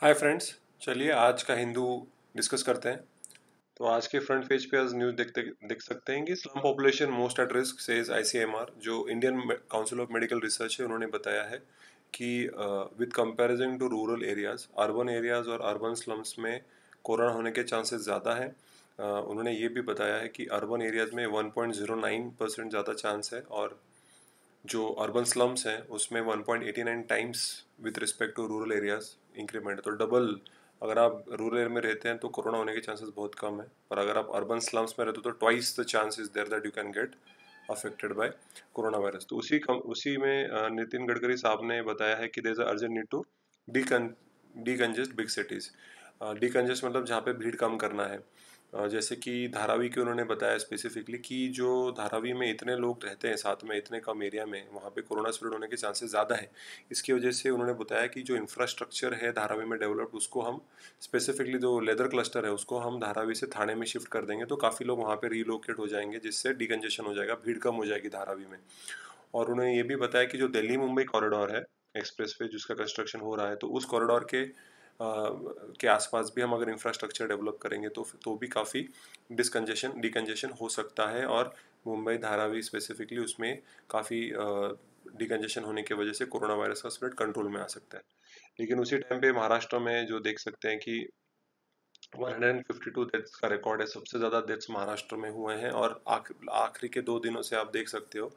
hi friends चलिए आज का हिंदू डिस्कस करते हैं तो आज के फ्रंट पेज पे आज न्यूज़ देखते देख सकते हैं कि slum population most at risk says ICMR जो Indian Council of Medical Research है उन्होंने बताया है कि with comparison to rural areas urban areas और अर्बन स्लम्स में कोरोना होने के चांसेस ज़्यादा हैं uh, उन्होंने ये भी बताया है कि अर्बन एरियाज में 1.09 परसेंट ज़्यादा चांस है और जो अर्बन स्लम्स हैं उसमें 1.89 times with respect to rural areas increment तो डबल अगर आप रूरल एरिया में रहते हैं तो कोरोना होने के चांसेस बहुत कम है पर अगर आप अर्बन स्लम्स में रहते हो तो twice the chances there that you can get affected by corona virus तो उसी कम, उसी में नितिन गडकरी साहब ने बताया है कि there is urgent need to decongest big cities decongest मतलब जहाँ पे भीड़ कम करना है जैसे कि धारावी के उन्होंने बताया स्पेसिफिकली कि जो धारावी में इतने लोग रहते हैं साथ में इतने कम एरिया में वहाँ पे कोरोना स्प्रेड होने के चांसेस ज़्यादा है इसकी वजह से उन्होंने बताया कि जो इंफ्रास्ट्रक्चर है धारावी में डेवलप उसको हम स्पेसिफिकली जो लेदर क्लस्टर है उसको हम धारावी से थाने में शिफ्ट कर देंगे तो काफ़ी लोग वहाँ पर रीलोकेट हो जाएंगे जिससे डिकन्जेशन हो जाएगा भीड़ कम हो जाएगी धारावी में और उन्होंने ये भी बताया कि जो दिल्ली मुंबई कॉरिडोर है एक्सप्रेस जिसका कंस्ट्रक्शन हो रहा है तो उस कॉरिडोर के के आसपास भी हम अगर इंफ्रास्ट्रक्चर डेवलप करेंगे तो तो भी काफ़ी डिसकंजेशन डिकन्जेशन हो सकता है और मुंबई धारावी स्पेसिफिकली उसमें काफ़ी डिकन्जेशन होने की वजह से कोरोना वायरस का स्प्रेड कंट्रोल में आ सकता है लेकिन उसी टाइम पे महाराष्ट्र में जो देख सकते हैं कि 152 डेथ्स का रिकॉर्ड है सबसे ज़्यादा डेथ्स महाराष्ट्र में हुए हैं और आखिरी के दो दिनों से आप देख सकते हो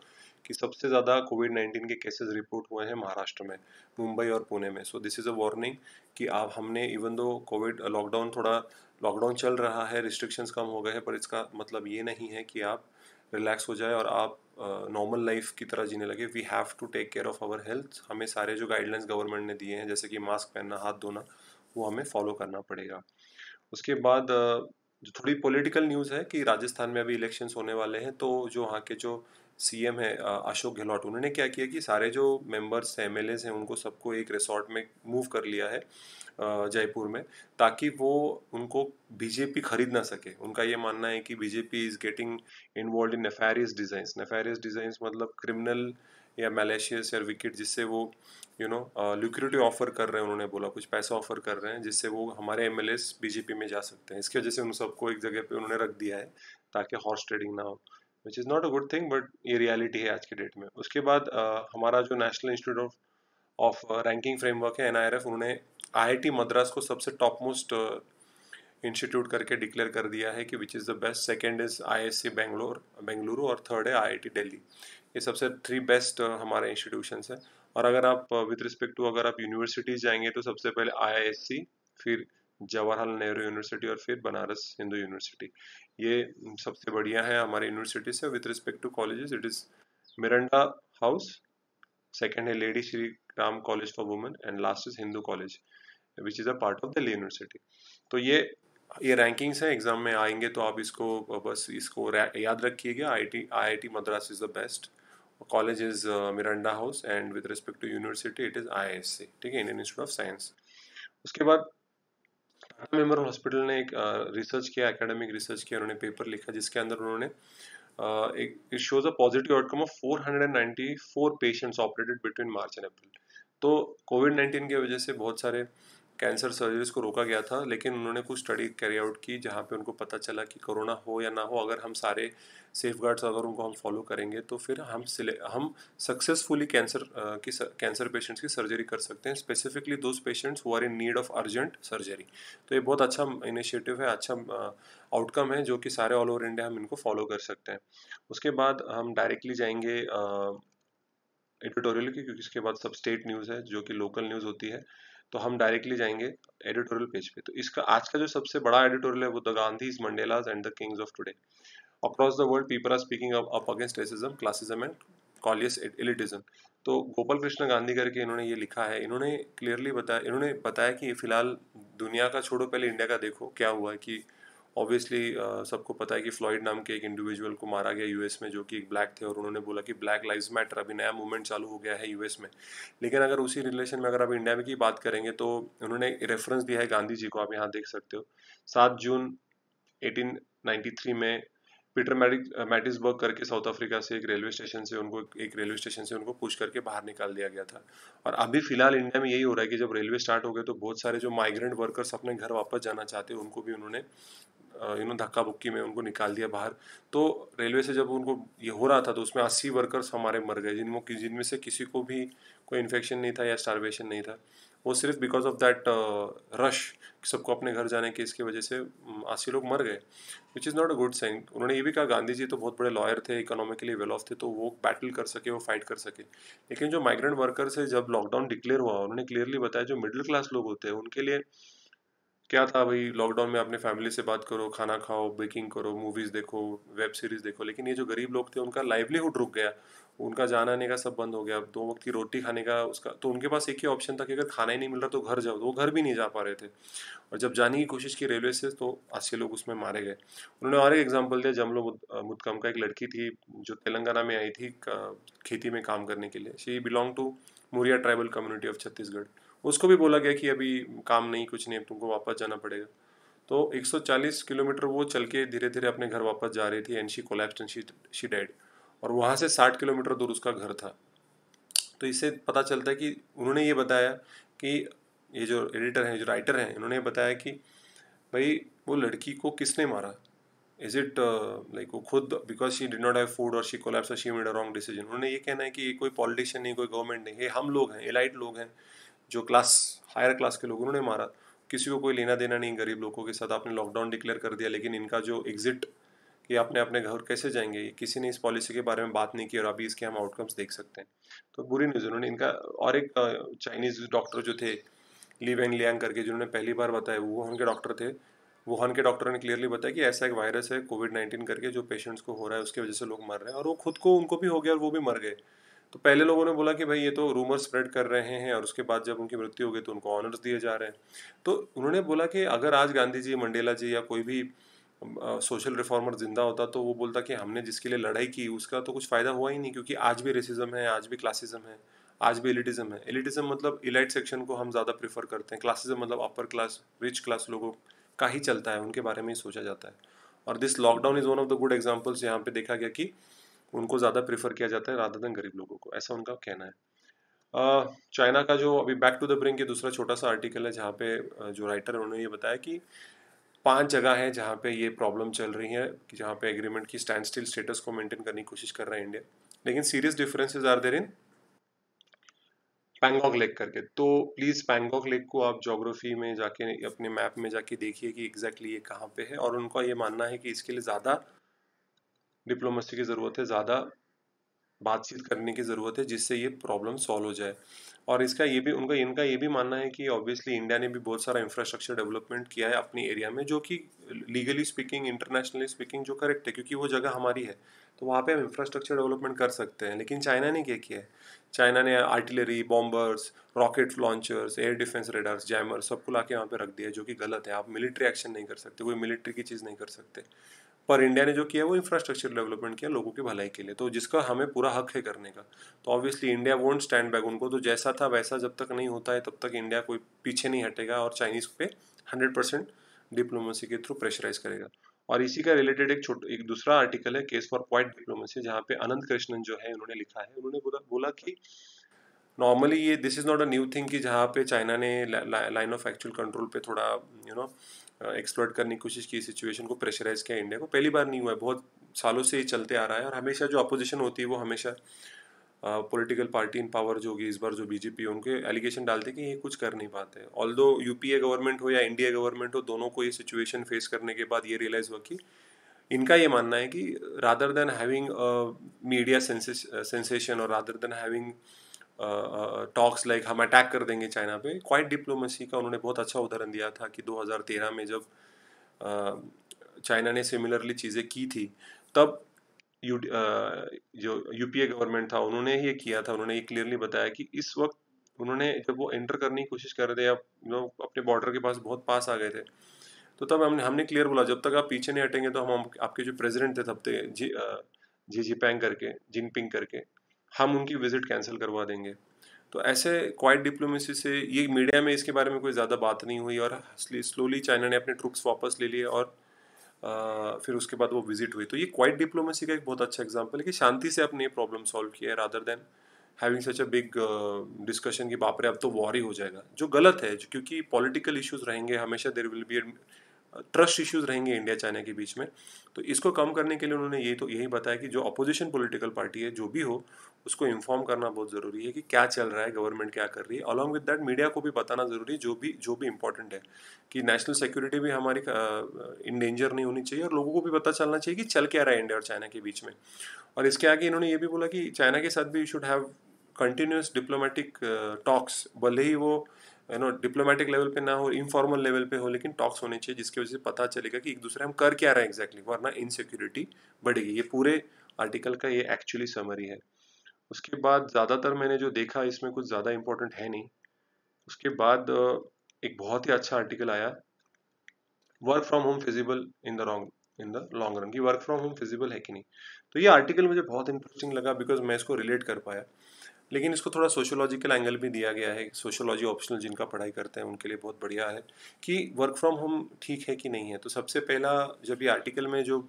कि सबसे ज़्यादा कोविड नाइन्टीन के केसेस रिपोर्ट हुए हैं महाराष्ट्र में मुंबई और पुणे में so this is a warning कि आप हमने इवन दो कोविड लॉकडाउन थोड़ा लॉकडाउन चल रहा है रिस्ट्रिक्शंस कम हो गए हैं पर इसका मतलब ये नहीं है कि आप रिलैक्स हो जाए और आप नॉर्मल uh, लाइफ की तरह जीने लगे we have to take care of our health हमें सारे जो गाइडलाइंस गवर्नमेंट ने दिए हैं जैसे कि मास्क पहनना हाथ धोना वो हमें फॉलो करना पड़ेगा उसके बाद uh, जो थोड़ी पॉलिटिकल न्यूज़ है कि राजस्थान में अभी इलेक्शंस होने वाले हैं तो जो वहाँ के जो सीएम है अशोक गहलोत उन्होंने क्या किया कि सारे जो मेंबर्स एम एल हैं उनको सबको एक रिसोर्ट में मूव कर लिया है जयपुर में ताकि वो उनको बीजेपी खरीद ना सके उनका ये मानना है कि BJP is getting involve in nefarious designs nefarious designs मतलब क्रिमिनल या मलेशियस या विकेट जिससे वो यू नो ल्यूक्रेटिव ऑफर कर रहे हैं उन्होंने बोला कुछ पैसा ऑफर कर रहे हैं जिससे वो हमारे एम बीजेपी में जा सकते हैं इसकी वजह से उन सबको एक जगह पे उन्होंने रख दिया है ताकि हॉर्स ट्रेडिंग ना हो which is not a good thing but ये रियलिटी है आज के डेट में उसके बाद आ, uh, हमारा जो national institute of of ranking framework है एन उन्होंने आई मद्रास को सबसे टॉप मोस्ट इंस्टीट्यूट करके डिक्लेयर कर दिया है कि which is the best second is I S C Bangalore Bengaluru और थर्ड है आई आई टी डेली ये सबसे थ्री बेस्ट uh, हमारे इंस्टीट्यूशंस हैं और अगर आप विद रिस्पेक्ट टू अगर आप यूनिवर्सिटीज़ जाएंगे तो सबसे पहले आईआईएससी फिर जवाहरलाल नेहरू यूनिवर्सिटी और फिर बनारस हिंदू यूनिवर्सिटी ये सबसे बढ़िया है हमारे यूनिवर्सिटी से with respect to colleges it is Miranda House second है Lady Shri Ram College for Women and last is Hindu College which is a part of Delhi University तो ये ये रैंकिंग्स हैं एग्ज़ाम में आएंगे तो आप इसको बस इसको याद रखिएगा I T I I T Madras is the best college is Miranda House and with respect to university it is I S C ठीक है इंडियन इंस्टीट्यूट ऑफ साइंस उसके बाद टाटा मेमोरियल हॉस्पिटल ने एक रिसर्च uh, किया एकेडमिक रिसर्च किया उन्होंने paper लिखा जिसके अंदर उन्होंने uh, एक it shows a positive outcome of 494 patients operated between March and April तो कोविड 19 की वजह से बहुत सारे कैंसर सर्जरीज को रोका गया था लेकिन उन्होंने कुछ स्टडी कैरी आउट की जहाँ पे उनको पता चला कि कोरोना हो या ना हो अगर हम सारे सेफ गार्ड्स अगर उनको हम फॉलो करेंगे तो फिर हम सिले हम सक्सेसफुली कैंसर की कैंसर पेशेंट्स की सर्जरी कर सकते हैं specifically those patients who are in need of urgent surgery तो ये बहुत अच्छा इनिशिएटिव है अच्छा आउटकम है जो कि सारे ऑल ओवर इंडिया हम इनको फॉलो कर सकते हैं उसके बाद हम डायरेक्टली जाएंगे एडिटोरियल की क्योंकि इसके बाद सब स्टेट न्यूज़ है जो कि लोकल न्यूज़ होती है तो हम डायरेक्टली जाएंगे एडिटोरियल पेज पे तो इसका आज का जो सबसे बड़ा एडिटोरियल है वो the Gandhis Mandelas and the kings of today across the world people are speaking up against racism classism and callous elitism तो, e- तो गोपाल कृष्ण गांधी करके इन्होंने ये लिखा है इन्होंने क्लियरली बताया इन्होंने बताया कि फिलहाल दुनिया का छोड़ो पहले इंडिया का देखो क्या हुआ है कि ऑब्वियसली uh, सबको पता है कि फ्लॉइड नाम के एक इंडिविजुअल को मारा गया यूएस में जो कि एक ब्लैक थे और उन्होंने बोला कि ब्लैक लाइव्स मैटर अभी नया मूवमेंट चालू हो गया है यूएस में लेकिन अगर उसी रिलेशन में अगर आप इंडिया में की बात करेंगे तो उन्होंने रेफरेंस दिया है गांधी जी को आप यहाँ देख सकते हो सात जून एटीन में पीटर मैटिसबर्ग uh, करके साउथ अफ्रीका से एक रेलवे स्टेशन से उनको एक रेलवे स्टेशन से उनको पूछ करके बाहर निकाल दिया गया था और अभी फिलहाल इंडिया में यही हो रहा है कि जब रेलवे स्टार्ट हो गए तो बहुत सारे जो माइग्रेंट वर्कर्स अपने घर वापस जाना चाहते हैं उनको भी उन्होंने यू नो धक्का बुक्की में उनको निकाल दिया बाहर तो रेलवे से जब उनको ये हो रहा था तो उसमें अस्सी वर्कर्स हमारे मर गए जिनमें जिनमें से किसी को भी कोई इन्फेक्शन नहीं था या स्टारवेशन नहीं था वो सिर्फ बिकॉज ऑफ दैट रश सबको अपने घर जाने के इसकी वजह से अस्सी लोग मर गए which is not a good sign उन्होंने ये भी कहा गांधी जी तो बहुत बड़े लॉयर थे इकोनॉमिकली वेल ऑफ थे तो वो बैटल कर सके वो फाइट कर सके लेकिन जो माइग्रेंट वर्कर्स है जब लॉकडाउन डिक्लेयर हुआ उन्होंने क्लियरली बताया जो मिडिल क्लास लोग होते हैं उनके लिए क्या था भाई लॉकडाउन में अपने फैमिली से बात करो खाना खाओ बेकिंग करो मूवीज़ देखो वेब सीरीज़ देखो लेकिन ये जो गरीब लोग थे उनका लाइवलीहुड रुक गया उनका जाना आने का सब बंद हो गया अब दो वक्त की रोटी खाने का उसका तो उनके पास एक ही ऑप्शन था कि अगर खाना ही नहीं मिल रहा तो घर जाओ तो वो घर भी नहीं जा पा रहे थे और जब जाने की कोशिश की रेलवे से तो अस्सी लोग उसमें मारे गए उन्होंने और एक एग्जाम्पल दिया जमलो मुदकम का एक लड़की थी जो तेलंगाना में आई थी खेती में काम करने के लिए she belong to Muria tribal community of Chhattisgarh उसको भी बोला गया कि अभी काम नहीं कुछ नहीं तुमको वापस जाना पड़ेगा तो 140 किलोमीटर वो चल के धीरे धीरे अपने घर वापस जा रही थी and she collapse and she she dead और वहाँ से 60 किलोमीटर दूर उसका घर था तो इससे पता चलता है कि उन्होंने ये बताया कि ये जो एडिटर हैं जो राइटर हैं उन्होंने बताया कि भाई वो लड़की को किसने मारा इज इट लाइक वो खुद because she did not have food और शी कोलैप्स और she made a wrong decision उन्होंने ये कहना है कि ये कोई पॉलिटिशियन नहीं कोई गवर्नमेंट नहीं ये हम लोग हैं एलाइट लोग हैं जो क्लास हायर क्लास के लोग उन्होंने मारा किसी को कोई लेना देना नहीं गरीब लोगों के साथ आपने लॉकडाउन डिक्लेयर कर दिया लेकिन इनका जो एग्जिट कि आपने अपने घर कैसे जाएंगे किसी ने इस पॉलिसी के बारे में बात नहीं की और अभी इसके हम आउटकम्स देख सकते हैं तो बुरी न्यूज़ उन्होंने इनका और एक चाइनीज़ डॉक्टर जो थे ली वैन लियांग करके जिन्होंने पहली बार बताया वुहान के डॉक्टर थे वुहान के डॉक्टर ने क्लियरली बताया कि ऐसा एक वायरस है कोविड नाइन्टीन करके जो पेशेंट्स को हो रहा है उसकी वजह से लोग मर रहे हैं और वो खुद को उनको भी हो गया और वो भी मर गए तो पहले लोगों ने बोला कि भाई ये तो रूमर स्प्रेड कर रहे हैं और उसके बाद जब उनकी मृत्यु हो गई तो उनको ऑनर्स दिए जा रहे हैं तो उन्होंने बोला कि अगर आज गांधी जी मंडेला जी या कोई भी सोशल रिफॉर्मर जिंदा होता तो वो बोलता कि हमने जिसके लिए लड़ाई की उसका तो कुछ फ़ायदा हुआ ही नहीं क्योंकि आज भी रेसिज्म है आज भी क्लासिज्म है आज भी एलिटिज्म है एलिटिज्म मतलब इलाइट सेक्शन को हम ज़्यादा प्रेफर करते हैं क्लासिज्म मतलब अपर क्लास रिच क्लास लोगों का ही चलता है उनके बारे में ही सोचा जाता है और this lockdown is one of the good examples यहाँ पे देखा गया कि उनको ज़्यादा प्रेफर किया जाता है राधा दंग गरीब लोगों को ऐसा उनका कहना है चाइना का जो अभी बैक टू द ब्रिंग के दूसरा छोटा सा आर्टिकल है जहाँ पे जो राइटर है उन्होंने ये बताया कि पांच जगह है जहाँ पे ये प्रॉब्लम चल रही है कि जहाँ पे एग्रीमेंट की स्टैंड स्टिल स्टेटस को मेंटेन करने की कोशिश कर रहा है इंडिया लेकिन serious differences are there in Pangong lake करके तो प्लीज़ पैंगोंग लेक को आप जोग्राफी में जाके अपने मैप में जाके देखिए कि एग्जैक्टली exactly ये कहाँ पे है और उनका ये मानना है कि इसके लिए ज़्यादा डिप्लोमेसी की ज़रूरत है ज़्यादा बातचीत करने की ज़रूरत है जिससे ये प्रॉब्लम सॉल्व हो जाए और इसका ये भी उनका इनका ये भी मानना है कि ऑब्वियसली इंडिया ने भी बहुत सारा इंफ्रास्ट्रक्चर डेवलपमेंट किया है अपनी एरिया में जो कि लीगली स्पीकिंग इंटरनेशनली स्पीकिंग जो करेक्ट है क्योंकि वो जगह हमारी है तो वहाँ पे हम इंफ्रास्ट्रक्चर डेवलपमेंट कर सकते हैं लेकिन चाइना ने क्या किया है चाइना ने artillery bombers rocket launchers air defence radars jammer सबको ला के वहाँ पर रख दिया जो कि गलत है आप मिलिट्री एक्शन नहीं कर सकते कोई मिलिट्री की चीज़ नहीं कर सकते पर इंडिया ने जो किया वो इंफ्रास्ट्रक्चर डेवलपमेंट किया लोगों की भलाई के लिए तो जिसका हमें पूरा हक है करने का तो obviously India won't stand back उनको तो जैसा था वैसा जब तक नहीं होता है तब तक इंडिया कोई पीछे नहीं हटेगा और चाइनीज़ पे हंड्रेड परसेंट डिप्लोमेसी के थ्रू प्रेशराइज करेगा और इसी का रिलेटेड एक छोटा एक दूसरा आर्टिकल है केस फॉर पॉइंट डिप्लोमेसी जहाँ पे अनंत कृष्णन जो है उन्होंने लिखा है उन्होंने बोला बोला कि नॉर्मली ये this is not a new thing कि जहाँ पे चाइना ने लाइन ऑफ एक्चुअल कंट्रोल पे थोड़ा you you know know, explore करने की कोशिश की सिचुएशन को प्रेशराइज किया इंडिया को पहली बार नहीं हुआ है बहुत सालों से ही चलते आ रहा है और हमेशा जो अपोजिशन होती है वो हमेशा पॉलिटिकल पार्टी इन पावर जो होगी इस बार जो बीजेपी है उनके एलिगेशन डालते कि ये कुछ कर नहीं पाते ऑल दो यूपीए गवर्नमेंट हो या एन गवर्नमेंट हो दोनों को ये सिचुएशन फेस करने के बाद ये रियलाइज हुआ कि इनका ये मानना है कि rather than having media sensation और rather than having talks like हम अटैक कर देंगे चाइना पे क्वाइट डिप्लोमेसी का उन्होंने बहुत अच्छा उदाहरण दिया था कि 2013 में जब चाइना ने सिमिलरली चीज़ें की थी तब यू जो यूपीए गवर्नमेंट था उन्होंने ये किया था उन्होंने ये क्लियरली बताया कि इस वक्त उन्होंने जब वो एंटर करने की कोशिश कर रहे थे या अपने बॉर्डर के पास बहुत पास आ गए थे तो तब हमने हमने क्लियर बोला जब तक आप पीछे नहीं हटेंगे तो हम आपके जो प्रेसिडेंट थे तब तक जी जी जी पैंग करके जिनपिंग करके हम उनकी विज़िट कैंसिल करवा देंगे तो ऐसे क्वाइट डिप्लोमेसी से ये मीडिया में इसके बारे में कोई ज़्यादा बात नहीं हुई और स्लोली चाइना ने अपने ट्रुप्स वापस ले लिए और आ, फिर उसके बाद वो विजिट हुई तो ये क्वाइट डिप्लोमेसी का एक बहुत अच्छा एग्जाम्पल है कि शांति से अपने प्रॉब्लम सॉल्व किया है rather than having such a big discussion कि बाप रे अब तो वॉर ही हो जाएगा जो गलत है क्योंकि पॉलिटिकल इश्यूज रहेंगे हमेशा there will be trust issues रहेंगे इंडिया चाइना के बीच में तो इसको कम करने के लिए उन्होंने यही तो यही बताया कि जो अपोजिशन पॉलिटिकल पार्टी है जो भी हो उसको इन्फॉर्म करना बहुत ज़रूरी है कि क्या चल रहा है गवर्नमेंट क्या कर रही है अलॉन्ग विद दैट मीडिया को भी बताना ज़रूरी है जो भी जो भी इंपॉर्टेंट है कि नेशनल सिक्योरिटी भी हमारी इन डेंजर नहीं होनी चाहिए और लोगों को भी पता चलना चाहिए कि चल क्या रहा है इंडिया और चाइना के बीच में और इसके आगे इन्होंने ये भी बोला कि चाइना के साथ भी you should have continuous diplomatic talks भले ही वो uh, you know diplomatic level पे ना हो इनफॉर्मल लेवल पे हो लेकिन टॉक्स होने चाहिए जिसकी वजह से पता चलेगा कि एक दूसरे हम कर क्या रहे हैं एग्जैक्टली exactly, वरना इनसिक्योरिटी बढ़ेगी ये पूरे आर्टिकल का ये एक्चुअली समरी है उसके बाद ज़्यादातर मैंने जो देखा इसमें कुछ ज़्यादा इंपॉर्टेंट है नहीं उसके बाद एक बहुत ही अच्छा आर्टिकल आया work from home feasible in the wrong in the long run की वर्क फ्रॉम होम फिजिबल है कि नहीं तो ये आर्टिकल मुझे बहुत इंटरेस्टिंग लगा बिकॉज मैं इसको रिलेट कर पाया लेकिन इसको थोड़ा सोशोलॉजिकल एंगल भी दिया गया है सोशोलॉजी ऑप्शनल जिनका पढ़ाई करते हैं उनके लिए बहुत बढ़िया है कि वर्क फ्रॉम होम ठीक है कि नहीं है तो सबसे पहला जब ये आर्टिकल में जो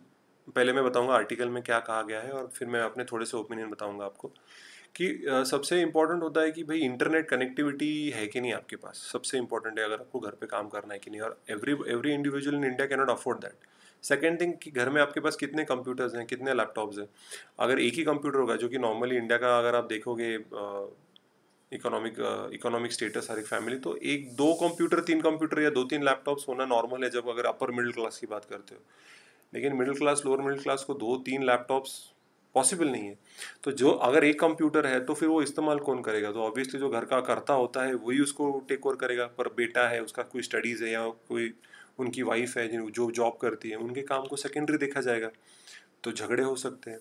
पहले मैं बताऊंगा आर्टिकल में क्या कहा गया है और फिर मैं अपने थोड़े से ओपिनियन बताऊंगा आपको कि सबसे इम्पॉर्टेंट होता है कि भाई इंटरनेट कनेक्टिविटी है कि नहीं आपके पास सबसे इम्पॉर्टेंट है अगर आपको घर पे काम करना है कि नहीं और every every individual in India can not afford that second thing कि घर में आपके पास कितने कंप्यूटर्स हैं कितने लैपटॉप्स हैं अगर एक ही कंप्यूटर होगा जो कि नॉर्मली इंडिया का अगर आप देखोगे इकोनॉमिक इकोनॉमिक स्टेटस हर एक फैमिली तो एक दो कंप्यूटर तीन कंप्यूटर या दो तीन लैपटॉप्स होना नॉर्मल है जब अगर अपर मिडिल क्लास की बात करते हो लेकिन middle class lower middle class को दो तीन लैपटॉप्स पॉसिबल नहीं है तो जो अगर एक कंप्यूटर है तो फिर वो इस्तेमाल कौन करेगा तो ऑब्वियसली जो घर का करता होता है वही उसको टेक ओवर करेगा पर बेटा है उसका कोई स्टडीज़ है या कोई उनकी वाइफ है जिन जो जॉब करती है उनके काम को सेकेंडरी देखा जाएगा तो झगड़े हो सकते हैं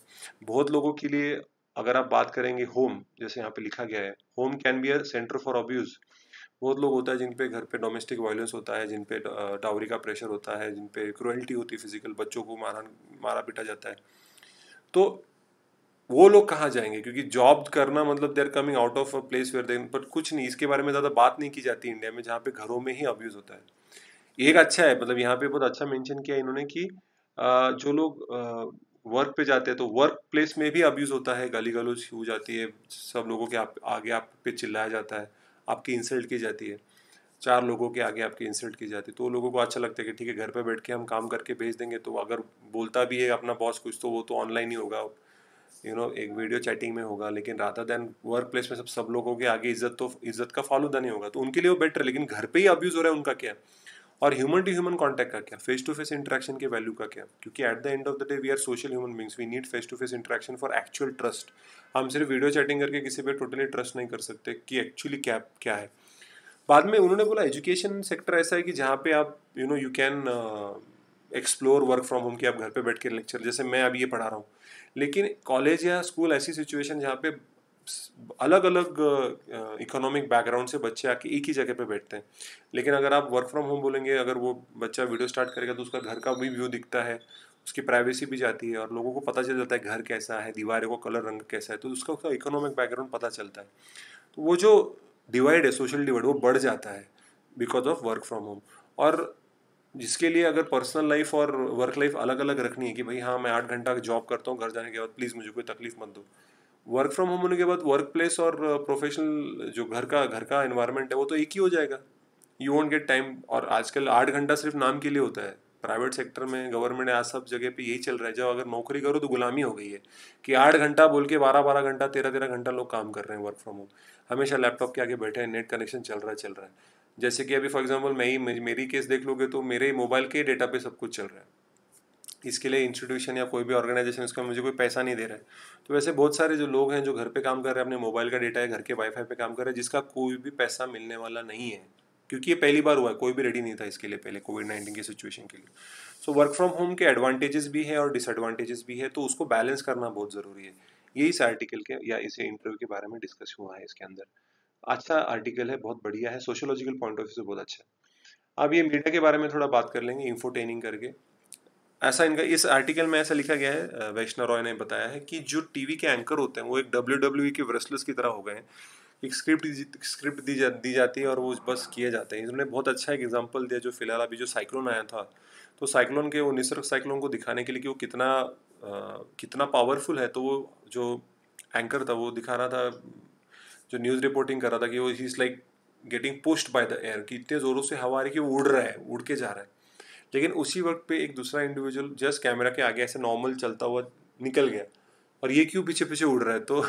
बहुत लोगों के लिए अगर आप बात करेंगे होम जैसे यहाँ पे लिखा गया है home can be a centre for abuse बहुत लोग होता है जिन पे घर पे डोमेस्टिक वायलेंस होता है जिन पे डाउरी का प्रेशर होता है जिन पे क्रुएल्टी होती है फिजिकल बच्चों को मारा मारा पीटा जाता है तो वो लोग कहाँ जाएंगे क्योंकि जॉब करना मतलब they are coming out of a place where they but कुछ नहीं इसके बारे में ज़्यादा बात नहीं की जाती इंडिया में जहाँ पे घरों में ही अब्यूज़ होता है एक अच्छा है मतलब यहाँ पे बहुत अच्छा मेंशन किया इन्होंने कि जो लोग वर्क पे जाते हैं तो वर्क प्लेस में भी अब्यूज़ होता है गाली गलोच हो जाती है सब लोगों के आप आगे आप पे चिल्लाया जाता है आपकी इंसल्ट की जाती है चार लोगों के आगे आपकी इंसल्ट की जाती है तो लोगों को अच्छा लगता है कि ठीक है घर पर बैठ के हम काम करके भेज देंगे तो अगर बोलता भी है अपना बॉस कुछ तो वो तो ऑनलाइन ही होगा यू नो एक वीडियो चैटिंग में होगा लेकिन राधा देन वर्क प्लेस में सब सब लोगों के आगे इज्जत तो इज्जत का फालूदा नहीं होगा तो उनके लिए वो बेटर है लेकिन घर पर ही अब्यूज़ हो रहा है उनका क्या और ह्यूमन टू ह्यूमन कॉन्टैक्ट का क्या फेस टू फेस इंटरेक्शन के वैल्यू का क्या क्योंकि at the end of the day we are social human beings we need face to face interaction for actual trust हम सिर्फ वीडियो चैटिंग करके किसी पर टोटली ट्रस्ट नहीं कर सकते कि एक्चुअली क्या क्या है बाद में उन्होंने बोला एजुकेशन सेक्टर ऐसा है कि जहाँ पे आप you know you can explore work from home कि आप घर पे बैठ के लेक्चर जैसे मैं अभी ये पढ़ा रहा हूँ लेकिन कॉलेज या स्कूल ऐसी सिचुएशन जहाँ पे अलग अलग इकोनॉमिक बैकग्राउंड से बच्चे आके एक ही जगह पे बैठते हैं लेकिन अगर आप वर्क फ्रॉम होम बोलेंगे अगर वो बच्चा वीडियो स्टार्ट करेगा तो उसका घर का भी व्यू दिखता है उसकी प्राइवेसी भी जाती है और लोगों को पता चल जाता है घर कैसा है दीवारों का कलर रंग कैसा है तो उसका उसका इकोनॉमिक बैकग्राउंड पता चलता है तो वो जो डिवाइड है सोशल डिवाइड वो बढ़ जाता है because of work from home और जिसके लिए अगर पर्सनल लाइफ और वर्क लाइफ अलग अलग रखनी है कि भाई हाँ मैं आठ घंटा जॉब करता हूँ घर जाने के बाद प्लीज़ मुझे कोई तकलीफ मत दो वर्क फ्रॉम होम होने के बाद वर्क प्लेस और प्रोफेशनल uh, जो घर का घर का इन्वायरमेंट है वो तो एक ही हो जाएगा यू वॉन्ट गेट टाइम और आजकल आठ घंटा सिर्फ नाम के लिए होता है प्राइवेट सेक्टर में गवर्नमेंट आज सब जगह पे यही चल रहा है जब अगर नौकरी करो तो गुलामी हो गई है कि आठ घंटा बोल के बारह बारह घंटा तेरह तेरह घंटा लोग काम कर रहे हैं वर्क फ्रॉम होम हमेशा लैपटॉप के आगे बैठे हैं नेट कनेक्शन चल रहा है चल रहा है जैसे कि अभी फॉर एग्जाम्पल मैं ही मेरी केस देख लोगे तो मेरे मोबाइल के डेटा पे सब कुछ चल रहा है इसके लिए इंस्टीट्यूशन या कोई भी ऑर्गेनाइजेशन इसका मुझे कोई पैसा नहीं दे रहा है तो वैसे बहुत सारे जो लोग हैं जो घर पे काम कर रहे हैं अपने मोबाइल का डेटा है घर के वाईफाई पे काम कर रहे हैं जिसका कोई भी पैसा मिलने वाला नहीं है क्योंकि ये पहली बार हुआ है कोई भी रेडी नहीं था इसके लिए पहले कोविड नाइन्टीन की सिचुएशन के लिए सो वर्क फ्रॉम होम के एडवांटेजेस भी है और डिसएडवांटेजेस भी है तो उसको बैलेंस करना बहुत ज़रूरी है यही इस आर्टिकल के या इस इंटरव्यू के बारे में डिस्कस हुआ है इसके अंदर अच्छा आर्टिकल है बहुत बढ़िया है सोशोलॉजिकल पॉइंट ऑफ व्यू से बहुत अच्छा है अब ये मीडिया के बारे में थोड़ा बात कर लेंगे इन्फोटेनिंग करके ऐसा इनका इस आर्टिकल में ऐसा लिखा गया है वैष्णव रॉय ने बताया है कि जो टीवी के एंकर होते हैं वो एक डब्ल्यू डब्ल्यू e के रेसलर्स की तरह हो गए हैं एक स्क्रिप्ट स्क्रिप्ट दी जा दी जाती है और वो बस किए जाते हैं इन्होंने बहुत अच्छा एक एग्जाम्पल दिया जो फिलहाल अभी जो साइक्लोन आया था तो साइक्लोन के वो निसर्ग साइक्लोन को दिखाने के लिए कि वो कितना आ, कितना पावरफुल है तो वो जो एंकर था वो दिखा रहा था जो न्यूज़ रिपोर्टिंग कर रहा था कि वो he is like getting post by the air कि इतने ज़ोरों से हवा आ रही कि वो उड़ रहा है उड़ के जा रहा है लेकिन उसी वक्त पे एक दूसरा इंडिविजुअल जस्ट कैमरा के आगे ऐसे नॉर्मल चलता हुआ निकल गया और ये क्यों पीछे पीछे उड़ रहा है तो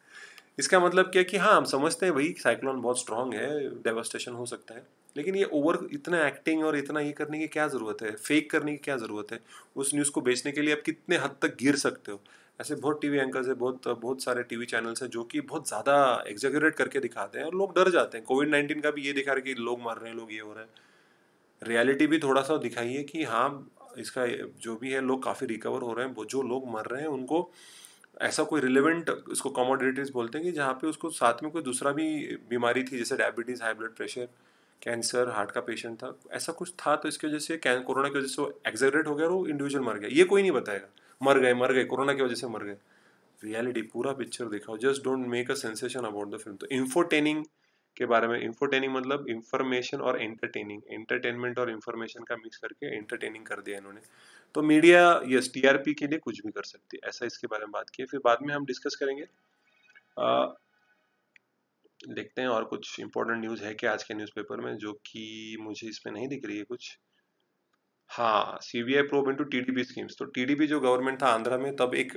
इसका मतलब क्या कि हाँ हम समझते हैं भाई साइक्लोन बहुत स्ट्रांग है डेवास्टेशन हो सकता है लेकिन ये ओवर इतना एक्टिंग और इतना ये करने की क्या ज़रूरत है फेक करने की क्या ज़रूरत है उस न्यूज़ को बेचने के लिए आप कितने हद तक गिर सकते हो ऐसे बहुत टीवी एंकर्स है बहुत बहुत सारे टीवी चैनल्स हैं जो कि बहुत ज़्यादा एग्जेगरेट करके दिखाते हैं और लोग डर जाते हैं कोविड नाइन्टीन का भी ये दिखा रहे कि लोग मर रहे हैं लोग ये हो रहे हैं रियलिटी भी थोड़ा सा दिखाइए कि हाँ इसका जो भी है लोग काफ़ी रिकवर हो रहे हैं जो लोग मर रहे हैं उनको ऐसा कोई रिलेवेंट इसको कॉमोडिटीज बोलते हैं कि जहाँ पे उसको साथ में कोई दूसरा भी बीमारी थी जैसे diabetes high blood pressure cancer heart का पेशेंट था ऐसा कुछ था तो इसकी वजह से कोरोना की वजह से वो एग्जेगरेट हो गया और वो इंडिविजुअल मर गया ये कोई नहीं बताएगा मर गए मर गए कोरोना की वजह से मर गए रियलिटी पूरा पिक्चर देखा just don't make a sensation about the film तो इन्फोटेनिंग के बारे में इंफोटेनिंग मतलब इंफॉर्मेशन और एंटरटेनिंग एंटरटेनमेंट और इंफॉर्मेशन का मिक्स करके एंटरटेनिंग कर दिया इन्होंने तो मीडिया यस टीआरपी के लिए कुछ भी कर सकती है ऐसा इसके बारे में बात की फिर बाद में हम डिस्कस करेंगे आ, देखते हैं और कुछ इंपॉर्टेंट न्यूज़ है क्या आज के न्यूज में जो कि मुझे इसमें नहीं दिख रही है कुछ हाँ C B I probe into T D schemes तो टी जो गवर्नमेंट था आंध्रा में तब एक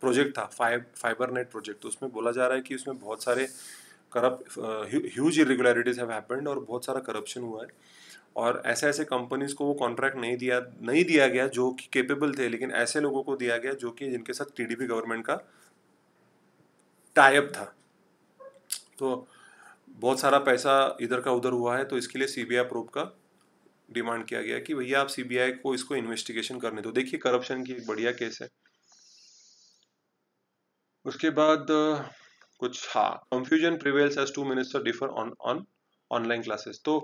प्रोजेक्ट था फाइबर नेट प्रोजेक्ट तो उसमें बोला जा रहा है कि उसमें बहुत सारे करप ह्यूज इरेगुलरिटीज़ हैव हैपेंड और बहुत सारा करप्शन हुआ है और ऐसे ऐसे कंपनीज को वो कॉन्ट्रैक्ट नहीं दिया नहीं दिया गया जो कि केपेबल थे लेकिन ऐसे लोगों को दिया गया जो कि जिनके साथ टीडीपी गवर्नमेंट का टाइप था तो बहुत सारा पैसा इधर का उधर हुआ है तो इसके लिए सी प्रूफ का डिमांड किया गया कि भैया आप सी को इसको इन्वेस्टिगेशन करने दो देखिए करप्शन की एक बढ़िया केस है उसके बाद कुछ हाँ confusion prevails as to minister differ on on online classes तो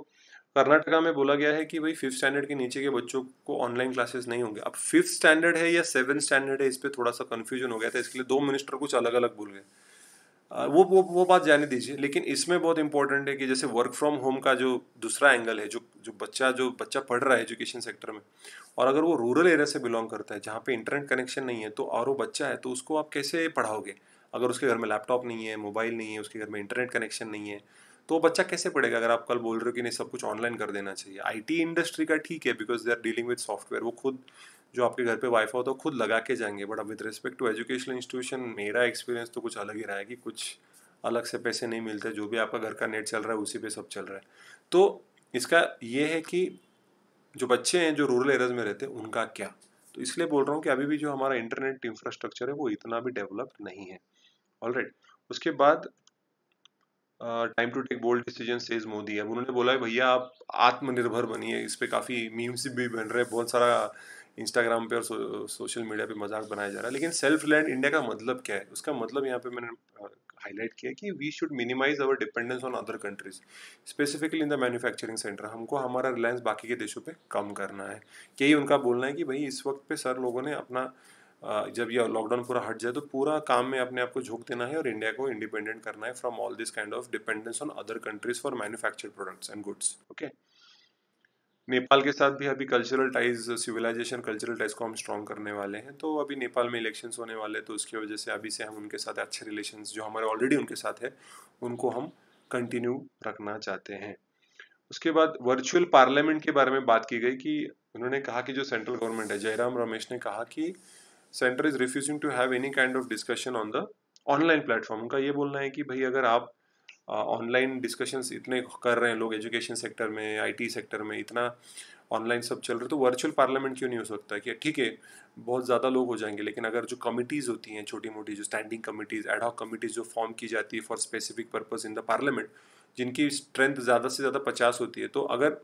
कर्नाटका में बोला गया है कि भाई फिफ्थ स्टैंडर्ड के नीचे के बच्चों को ऑनलाइन क्लासेस नहीं होंगे अब फिफ्थ स्टैंडर्ड है या सेवन स्टैंडर्ड है इस पर थोड़ा सा कन्फ्यूजन हो गया था इसके लिए दो मिनिस्टर कुछ अलग अलग बोल गए वो वो वो बात जाने दीजिए लेकिन इसमें बहुत इंपॉर्टेंट है कि जैसे वर्क फ्रॉम होम का जो दूसरा एंगल है जो जो बच्चा जो बच्चा पढ़ रहा है एजुकेशन सेक्टर में और अगर वो रूरल एरिया से बिलोंग करता है जहाँ पे इंटरनेट कनेक्शन नहीं है तो और वो बच्चा है तो उसको आप कैसे पढ़ाओगे अगर उसके घर में लैपटॉप नहीं है मोबाइल नहीं है उसके घर में इंटरनेट कनेक्शन नहीं है तो बच्चा कैसे पढ़ेगा अगर आप कल बोल रहे हो कि नहीं सब कुछ ऑनलाइन कर देना चाहिए आईटी इंडस्ट्री का ठीक है because they are dealing with software वो खुद जो आपके घर पे वाईफाई होता है खुद लगा के जाएंगे बट अब with respect to educational institution मेरा एक्सपीरियंस तो कुछ अलग ही रहा है कि कुछ अलग से पैसे नहीं मिलते जो भी आपका घर का नेट चल रहा है उसी पे सब चल रहा है तो इसका ये है कि जो बच्चे हैं जो रूरल एरियाज में रहते हैं उनका क्या तो इसलिए बोल रहा हूँ कि अभी भी जो हमारा इंटरनेट इंफ्रास्ट्रक्चर है वो इतना भी डेवलप्ड नहीं है ऑलराइट उसके बाद time to take bold decision says Modi अब उन्होंने बोला है भैया आप आत्मनिर्भर बनिए इस पर काफ़ी मीम्स भी बन रहे हैं बहुत सारा इंस्टाग्राम पे और सो, सोशल मीडिया पे मजाक बनाया जा रहा है लेकिन सेल्फ लैंड इंडिया का मतलब क्या है उसका मतलब यहाँ पे मैंने हाईलाइट किया कि we should minimise our dependence on other countries specifically in the manufacturing centre हमको हमारा रिलायंस बाकी के देशों पे कम करना है यही उनका बोलना है कि भाई इस वक्त पे सर लोगों ने अपना जब ये लॉकडाउन पूरा हट जाए तो पूरा काम में अपने आप को झोंक देना है और इंडिया को इंडिपेंडेंट करना है from all this kind of dependence on other countries for manufacture products and goods okay Nepal के साथ भी अभी cultural ties civilisation cultural ties को हम स्ट्रॉन्ग करने वाले हैं तो अभी नेपाल में इलेक्शंस होने वाले तो उसकी वजह से अभी से हम उनके साथ अच्छे रिलेशन जो हमारे ऑलरेडी उनके साथ है उनको हम कंटिन्यू रखना चाहते हैं उसके बाद वर्चुअल पार्लियामेंट के बारे में बात की गई कि उन्होंने कहा कि जो सेंट्रल गवर्नमेंट है जयराम रमेश ने कहा कि centre is refusing to have any kind of discussion on the online platform उनका ये बोलना है कि भाई अगर आप ऑनलाइन डिस्कशंस इतने कर रहे हैं लोग एजुकेशन सेक्टर में आईटी सेक्टर में इतना ऑनलाइन सब चल रहा है तो वर्चुअल पार्लियामेंट क्यों नहीं हो सकता है कि ठीक है बहुत ज़्यादा लोग हो जाएंगे लेकिन अगर जो कमिटीज़ होती हैं छोटी मोटी जो स्टैंडिंग कमिटीज़ एडॉक कमिटीज़ जो फॉर्म की जाती है for specific purpose in the parliament जिनकी स्ट्रेंथ ज़्यादा से ज़्यादा पचास होती है तो अगर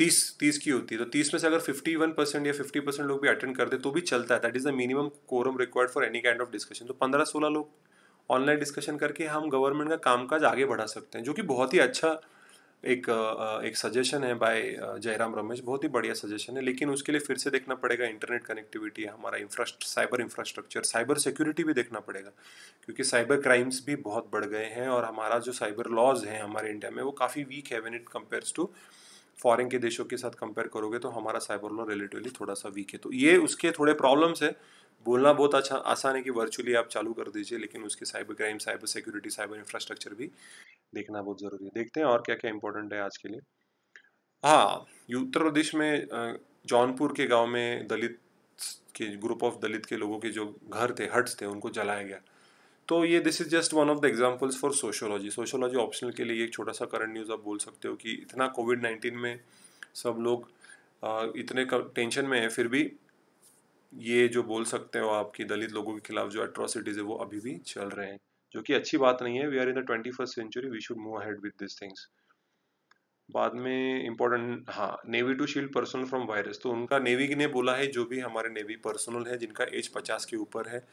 तीस तीस की होती है तो तीस में से अगर फिफ्टी वन परसेंट या फिफ्टी परसेंट लोग भी अटेंड कर दे तो भी चलता है that is the minimum quorum required for any kind of discussion तो पंद्रह सोलह लोग ऑनलाइन डिस्कशन करके हम गवर्नमेंट का कामकाज आगे बढ़ा सकते हैं जो कि बहुत ही अच्छा एक एक सजेशन है बाय जयराम रमेश बहुत ही बढ़िया सजेशन है लेकिन उसके लिए फिर से देखना पड़ेगा इंटरनेट कनेक्टिविटी है हमारा इंफ्रास्ट साइबर इंफ्रास्ट्रक्चर साइबर सिक्योरिटी भी देखना पड़ेगा क्योंकि साइबर क्राइम्स भी बहुत बढ़ गए हैं और हमारा जो साइबर लॉज है हमारे इंडिया में वो काफ़ी वीक है when it compares to foreign के देशों के साथ कंपेयर करोगे तो हमारा साइबर लॉ रिलेटिवली थोड़ा सा वीक है तो ये उसके थोड़े प्रॉब्लम्स है बोलना बहुत अच्छा आसान है कि वर्चुअली आप चालू कर दीजिए लेकिन उसके cyber crime cyber security cyber infrastructure भी देखना बहुत ज़रूरी है देखते हैं और क्या क्या इंपॉर्टेंट है आज के लिए हाँ उत्तर प्रदेश में जौनपुर के गाँव में दलित के ग्रुप ऑफ दलित के लोगों के जो घर थे हट्स थे उनको जलाया गया तो ये this is just one of the examples for sociology sociology optional के लिए एक छोटा सा करंट न्यूज़ आप बोल सकते हो कि इतना कोविड नाइन्टीन में सब लोग इतने टेंशन में है फिर भी ये जो बोल सकते हो आपकी दलित लोगों के खिलाफ जो एट्रोसिटीज है वो अभी भी चल रहे हैं जो कि अच्छी बात नहीं है we are in the twenty first century we should move ahead with this things बाद में इम्पोर्टेंट हाँ navy to shield personal from virus तो उनका नेवी ने बोला है जो भी हमारे नेवी पर्सनल है जिनका एज पचास के ऊपर है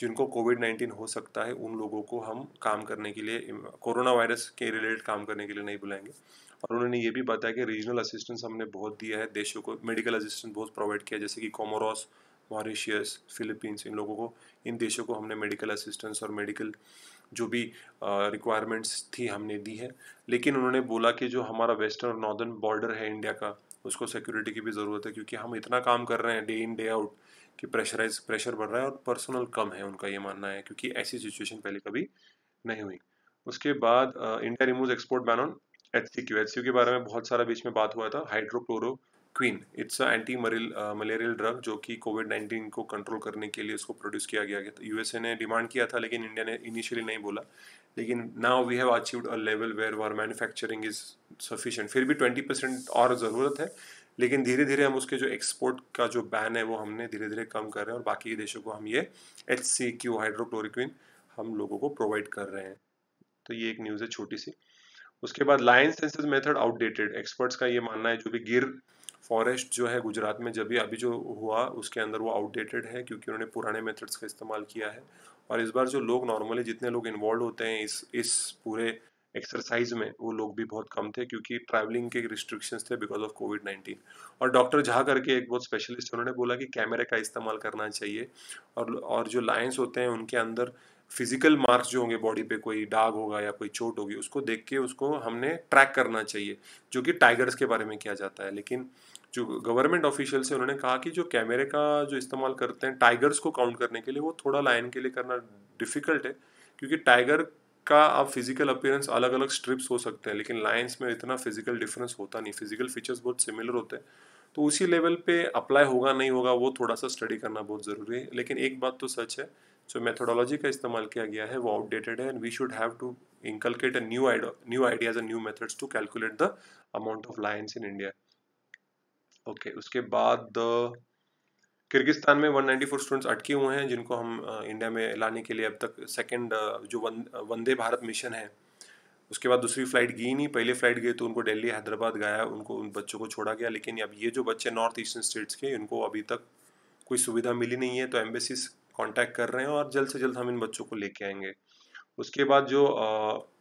जिनको कोविड नाइन्टीन हो सकता है उन लोगों को हम काम करने के लिए कोरोना वायरस के रिलेटेड काम करने के लिए नहीं बुलाएंगे और उन्होंने ये भी बताया कि रीजनल असिस्टेंस हमने बहुत दिया है देशों को मेडिकल असिस्टेंस बहुत प्रोवाइड किया जैसे कि कोमोरॉस मॉरिशियस फिलीपींस इन लोगों को इन देशों को हमने मेडिकल असिस्टेंस और मेडिकल जो भी रिक्वायरमेंट्स थी हमने दी है लेकिन उन्होंने बोला कि जो हमारा वेस्टर्न और नॉर्दर्न बॉर्डर है इंडिया का उसको सिक्योरिटी की भी ज़रूरत है क्योंकि हम इतना काम कर रहे हैं डे इन डे आउट कि प्रेशराइज प्रेशर बढ़ रहा है और पर्सनल कम है उनका ये मानना है क्योंकि ऐसी सिचुएशन पहले कभी नहीं हुई उसके बाद India remove export ban on H C Q H C के बारे में बहुत सारा बीच में बात हुआ था हाइड्रोक्लोरो क्वीन इट्स एंटी मरिल मलेरियल ड्रग जो कि कोविड नाइन्टीन को कंट्रोल करने के लिए उसको प्रोड्यूस किया गया था तो यूएसए ने डिमांड किया था लेकिन इंडिया ने इनिशियली नहीं बोला लेकिन now we have achieved a level where our manufacturing is sufficient फिर भी ट्वेंटी परसेंट और ज़रूरत है लेकिन धीरे धीरे हम उसके जो एक्सपोर्ट का जो बैन है वो हमने धीरे धीरे कम कर रहे हैं और बाकी के देशों को हम ये एच सी क्यू हाइड्रोक्लोरिक्विन हम लोगों को प्रोवाइड कर रहे हैं तो ये एक न्यूज़ है छोटी सी उसके बाद line census method outdated experts का ये मानना है जो भी गिर फॉरेस्ट जो है गुजरात में जब भी अभी जो हुआ उसके अंदर वो आउटडेटेड है क्योंकि उन्होंने पुराने मेथड्स का इस्तेमाल किया है और इस बार जो लोग नॉर्मली जितने लोग इन्वॉल्व होते हैं इस इस पूरे एक्सरसाइज में वो लोग भी बहुत कम थे क्योंकि ट्रैवलिंग के रिस्ट्रिक्शंस थे बिकॉज ऑफ कोविड नाइन्टीन और डॉक्टर झा करके एक बहुत स्पेशलिस्ट उन्होंने बोला कि कैमरे का इस्तेमाल करना चाहिए और और जो लाइन्स होते हैं उनके अंदर फिजिकल मार्क्स जो होंगे बॉडी पे कोई डाग होगा या कोई चोट होगी उसको देख के उसको हमने ट्रैक करना चाहिए जो कि टाइगर्स के बारे में किया जाता है लेकिन जो गवर्नमेंट ऑफिशियल से उन्होंने कहा कि जो कैमरे का जो इस्तेमाल करते हैं टाइगर्स को काउंट करने के लिए वो थोड़ा लाइन के लिए करना डिफिकल्ट है क्योंकि टाइगर का आप फिजिकल अपियरेंस अलग अलग स्ट्रिप्स हो सकते हैं लेकिन लाइन्स में इतना फिजिकल डिफरेंस होता नहीं फिजिकल फीचर्स बहुत सिमिलर होते हैं तो उसी लेवल पे अप्लाई होगा नहीं होगा वो थोड़ा सा स्टडी करना बहुत ज़रूरी है लेकिन एक बात तो सच है जो मेथोडोलॉजी का इस्तेमाल किया गया है वो आउटडेटेड है and we should have to inculcate a new new ideas and new methods to calculate the amount of lines in India okay उसके बाद किर्गिस्तान में 194 स्टूडेंट्स अटके हुए हैं जिनको हम इंडिया में लाने के लिए अब तक सेकंड जो वंदे भारत मिशन है उसके बाद दूसरी फ्लाइट गई नहीं पहले फ्लाइट गई तो उनको दिल्ली हैदराबाद गया उनको उन बच्चों को छोड़ा गया लेकिन अब ये जो बच्चे नॉर्थ ईस्टर्न स्टेट्स के इनको अभी तक कोई सुविधा मिली नहीं है तो एम्बेसीज कॉन्टैक्ट कर रहे हैं और जल्द से जल्द हम इन बच्चों को लेके आएंगे उसके बाद जो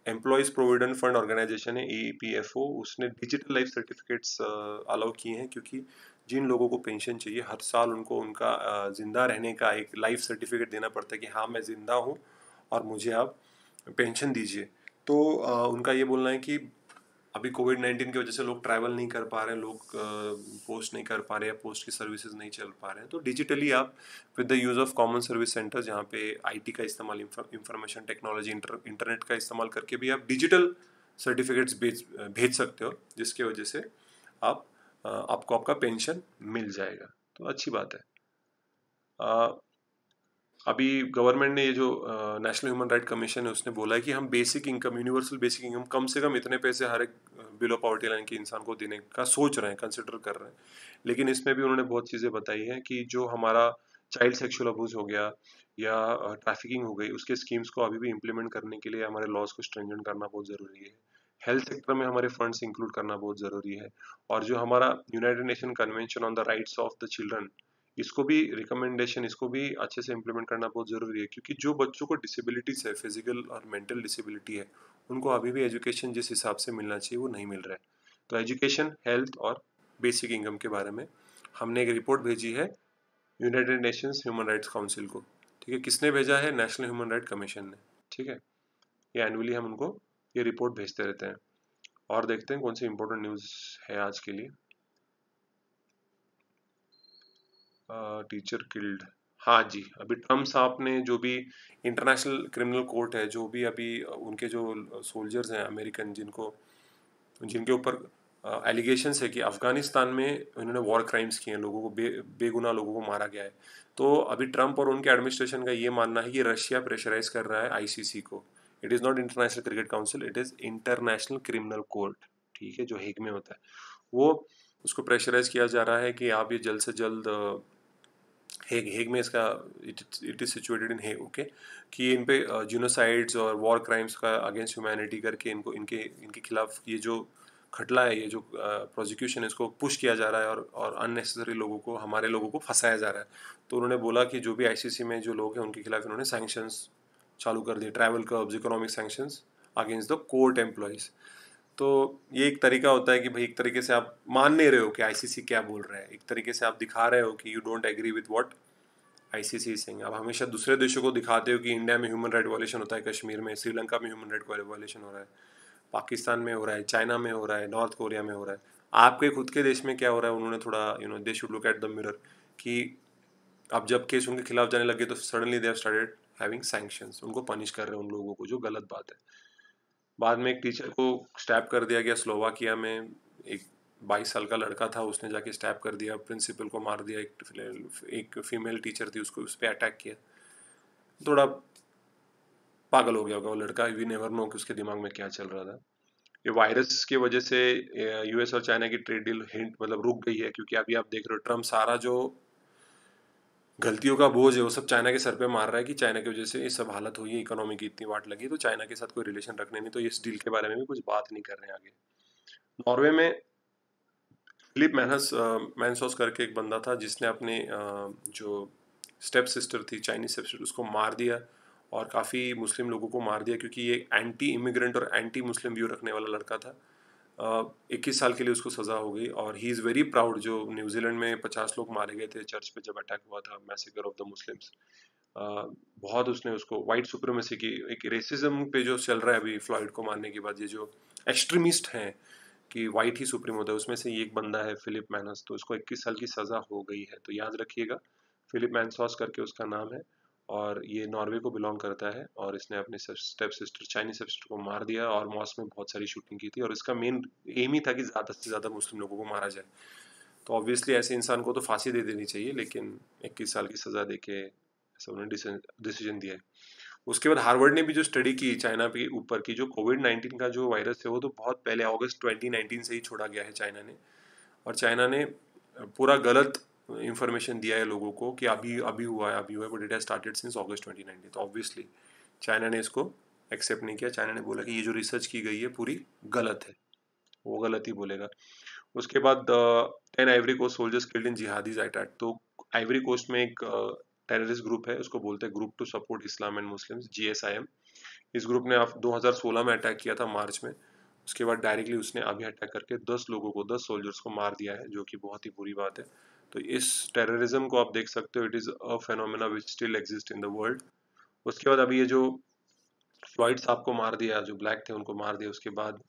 एम्प्लॉयज़ प्रोविडेंट फंड ऑर्गेनाइजेशन है ई उसने डिजिटल लाइफ सर्टिफिकेट्स अलाउ किए हैं क्योंकि जिन लोगों को पेंशन चाहिए हर साल उनको उनका ज़िंदा रहने का एक लाइफ सर्टिफिकेट देना पड़ता है कि हाँ मैं ज़िंदा हूँ और मुझे आप पेंशन दीजिए तो उनका ये बोलना है कि अभी कोविड नाइन्टीन की वजह से लोग ट्रैवल नहीं कर पा रहे हैं लोग पोस्ट नहीं कर पा रहे हैं पोस्ट की सर्विसेज नहीं चल पा रहे हैं तो डिजिटली आप with the use of common service centre जहाँ पे आईटी का इस्तेमाल इंफॉर्मेशन टेक्नोलॉजी इंटरनेट का इस्तेमाल करके भी आप डिजिटल सर्टिफिकेट्स भेज भेज सकते हो जिसके वजह से आप आपको आपका पेंशन मिल जाएगा तो अच्छी बात है आ, अभी गवर्नमेंट ने ये जो नेशनल ह्यूमन राइट कमीशन है उसने बोला है कि हम basic income universal basic income कम से कम इतने पैसे हर एक बिलो पॉवर्टी लाइन के इंसान को देने का सोच रहे हैं कंसिडर कर रहे हैं लेकिन इसमें भी उन्होंने बहुत चीज़ें बताई हैं कि जो हमारा चाइल्ड सेक्शुअल अबूज हो गया या ट्रैफिकिंग हो गई उसके स्कीम्स को अभी भी इम्प्लीमेंट करने के लिए हमारे लॉज को स्ट्रेंजन करना बहुत ज़रूरी है हेल्थ सेक्टर में हमारे फंड्स इंक्लूड करना बहुत ज़रूरी है और जो हमारा United Nation convention on the rights of the children इसको भी रिकमेंडेशन इसको भी अच्छे से इम्प्लीमेंट करना बहुत ज़रूरी है क्योंकि जो बच्चों को डिसेबिलिटीज है फिजिकल और मेंटल डिसेबिलिटी है उनको अभी भी एजुकेशन जिस हिसाब से मिलना चाहिए वो नहीं मिल रहा है तो एजुकेशन हेल्थ और बेसिक इनकम के बारे में हमने एक रिपोर्ट भेजी है United Nations Human Rights Council को ठीक है किसने भेजा है नेशनल ह्यूमन राइट कमीशन ने ठीक है ये एनुअली हम उनको ये रिपोर्ट भेजते रहते हैं और देखते हैं कौन सी इम्पोर्टेंट न्यूज़ है आज के लिए टीचर किल्ड हाँ जी अभी ट्रम्प साहब ने जो भी इंटरनेशनल क्रिमिनल कोर्ट है जो भी अभी उनके जो सोल्जर्स हैं अमेरिकन जिनको जिनके ऊपर एलिगेशन है कि अफ़गानिस्तान में इन्होंने वॉर क्राइम्स किए हैं लोगों को बे बेगुना लोगों को मारा गया है तो अभी ट्रंप और उनके एडमिनिस्ट्रेशन का ये मानना है कि रशिया प्रेशराइज कर रहा है आईसीसी को it is not International Cricket Council it is International Criminal Court ठीक है जो हेग में होता है वो उसको प्रेशराइज किया जा रहा है कि आप ये जल्द से जल्द हेग हेग में इसका it is situated in Hague okay कि इन पे जूनोसाइड्स और वॉर क्राइम्स का अगेंस्ट ह्यूमैनिटी करके इनको इनके इनके खिलाफ ये जो खटला है ये जो प्रोजिक्यूशन है इसको पुश किया जा रहा है और और अननेसेसरी लोगों को हमारे लोगों को फंसाया जा रहा है तो उन्होंने बोला कि जो भी आईसीसी में जो लोग हैं उनके खिलाफ इन्होंने सैंक्शंस चालू कर दिए travel curbs economic sanctions against the court employees तो ये एक तरीका होता है कि भाई एक तरीके से आप मान नहीं रहे हो कि आईसीसी क्या बोल रहा है एक तरीके से आप दिखा रहे हो कि you don't agree with what I C C सिंह आप हमेशा दूसरे देशों को दिखाते हो कि इंडिया में ह्यूमन राइट वायलेशन होता है कश्मीर में श्रीलंका में ह्यूमन राइट वायलेशन हो रहा है पाकिस्तान में हो रहा है चाइना में हो रहा है नॉर्थ कोरिया में हो रहा है आपके खुद के देश में क्या हो रहा है उन्होंने थोड़ा you know they should look at the mirror कि अब जब केस उनके खिलाफ जाने लगे तो suddenly they have started having sanctions उनको पनिश कर रहे हैं उन लोगों को जो गलत बात है बाद में एक टीचर को स्टैप कर दिया गया स्लोवाकिया में एक बाईस साल का लड़का था उसने जाके स्टैप कर दिया प्रिंसिपल को मार दिया एक एक फीमेल टीचर थी उसको उस पर अटैक किया थोड़ा पागल हो गया होगा वो लड़का वी नेवर नो कि उसके दिमाग में क्या चल रहा था ये वायरस की वजह से यूएस और चाइना की ट्रेड डील हिंट मतलब रुक गई है क्योंकि अभी आप देख रहे हो ट्रम्प सारा जो गलतियों का बोझ है वो सब चाइना के सर पे मार रहा है कि चाइना की वजह से ये सब हालत हुई है इकोनॉमी की इतनी वाट लगी तो चाइना के साथ कोई रिलेशन रखने नहीं तो इस डील के बारे में भी कुछ बात नहीं कर रहे हैं आगे नॉर्वे में फिलिप मैनस मैनसोस करके एक बंदा था जिसने अपने जो स्टेप सिस्टर थी चाइनीज स्टेप सिस्टर उसको मार दिया और काफ़ी मुस्लिम लोगों को मार दिया क्योंकि ये एंटी इमिग्रेंट और एंटी मुस्लिम व्यू रखने वाला लड़का था इक्कीस साल के लिए उसको सज़ा हो गई और ही इज़ वेरी प्राउड जो न्यूजीलैंड में पचास लोग मारे गए थे चर्च पे जब अटैक हुआ था मैसेकर ऑफ द मुस्लिम्स बहुत उसने उसको वाइट सुप्रीमेसी की एक रेसिज्म पे जो चल रहा है अभी फ्लॉइड को मारने के बाद ये जो एक्सट्रीमिस्ट हैं कि वाइट ही सुप्रीम होता है उसमें से एक बंदा है फिलिप मैनस तो उसको इक्कीस साल की सज़ा हो गई है तो याद रखिएगा फिलिप मैनसॉस करके उसका नाम है और ये नॉर्वे को बिलोंग करता है और इसने अपने step sister Chinese step sister को मार दिया और मॉस में बहुत सारी शूटिंग की थी और इसका मेन एम ही था कि ज़्यादा से ज़्यादा मुस्लिम लोगों को मारा जाए तो ऑब्वियसली ऐसे इंसान को तो फांसी दे देनी चाहिए लेकिन 21 साल की सज़ा दे के ऐसा उन्होंने डिसीजन दिया है उसके बाद हार्वर्ड ने भी जो स्टडी की चाइना के ऊपर की जो कोविड नाइन्टीन का जो वायरस है वो तो बहुत पहले अगस्त ट्वेंटी से ही छोड़ा गया है चाइना ने और चाइना ने पूरा गलत इन्फॉर्मेशन दिया है लोगों को कि अभी अभी हुआ है अभी हुआ है but it has started since twenty nineteen तो ऑब्वियसली चाइना ने इसको एक्सेप्ट नहीं किया चाइना ने बोला कि ये जो रिसर्च की गई है पूरी गलत है वो गलत ही बोलेगा उसके बाद ten Ivory Coast soldiers killed in jihadis attack तो आइवरी कोस्ट में एक टेररिस्ट uh, ग्रुप है उसको बोलते हैं group to support Islam and Muslim G S I M इस ग्रुप ने आप सोलह में अटैक किया था मार्च में उसके बाद डायरेक्टली उसने अभी अटैक करके दस लोगों को दस सोल्जर्स को मार दिया है जो कि बहुत ही बुरी बात है तो इस टेररिज्म को आप देख सकते हो it is a phenomena which still exist in the world उसके बाद अभी ये जो फ्लॉइड साहब को मार दिया जो ब्लैक थे उनको मार दिया उसके बाद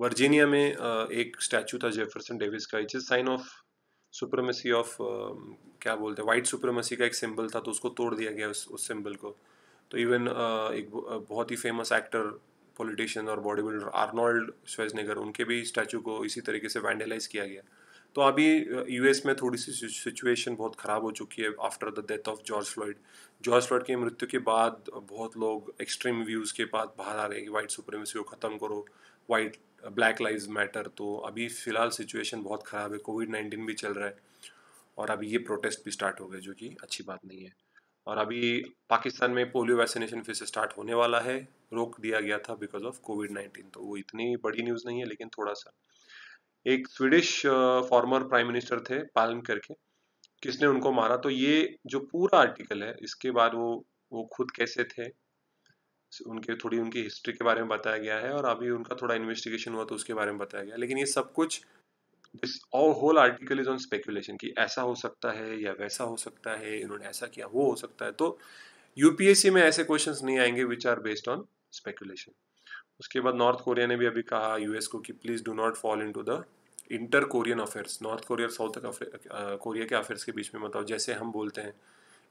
वर्जीनिया में एक स्टैचू था जेफरसन डेविस का it is sign of supremacy of क्या बोलते हैं वाइट सुप्रमेसी का एक सिंबल था तो उसको तोड़ दिया गया उस उस सिंबल को तो इवन uh, एक बहुत ही फेमस एक्टर पॉलिटिशियन और बॉडी बिल्डर आर्नोल्ड स्वेजनेगर उनके भी स्टैचू को इसी तरीके से वैंडलाइज किया गया तो अभी यूएस में थोड़ी सी सिचुएशन बहुत ख़राब हो चुकी है after the death of George Floyd George Floyd की मृत्यु के बाद बहुत लोग एक्सट्रीम व्यूज़ के बाद बाहर आ रहे हैं कि वाइट सुप्रीमेसी को ख़त्म करो वाइट ब्लैक लाइव मैटर तो अभी फ़िलहाल सिचुएशन बहुत ख़राब है कोविड नाइन्टीन भी चल रहा है और अभी ये प्रोटेस्ट भी स्टार्ट हो गए जो कि अच्छी बात नहीं है और अभी पाकिस्तान में पोलियो वैक्सीनेशन फिर से स्टार्ट होने वाला है रोक दिया गया था बिकॉज ऑफ कोविड नाइन्टीन तो वो इतनी बड़ी न्यूज़ नहीं है लेकिन थोड़ा सा एक स्वीडिश फॉर्मर प्राइम मिनिस्टर थे पालन करके किसने उनको मारा तो ये जो पूरा आर्टिकल है इसके बाद वो वो खुद कैसे थे उनके थोड़ी उनकी हिस्ट्री के बारे में बताया गया है और अभी उनका थोड़ा इन्वेस्टिगेशन हुआ तो उसके बारे में बताया गया लेकिन ये सब कुछ this all whole article is on speculation कि ऐसा हो सकता है या वैसा हो सकता है इन्होंने ऐसा किया वो हो सकता है तो यूपीएससी में ऐसे क्वेश्चंस नहीं आएंगे which are based on speculation उसके बाद नॉर्थ कोरिया ने भी अभी कहा यूएस को कि please do not fall to the inter Korean affairs North Korea और साउथ कोरिया के अफेयर्स के बीच में मत आओ जैसे हम बोलते हैं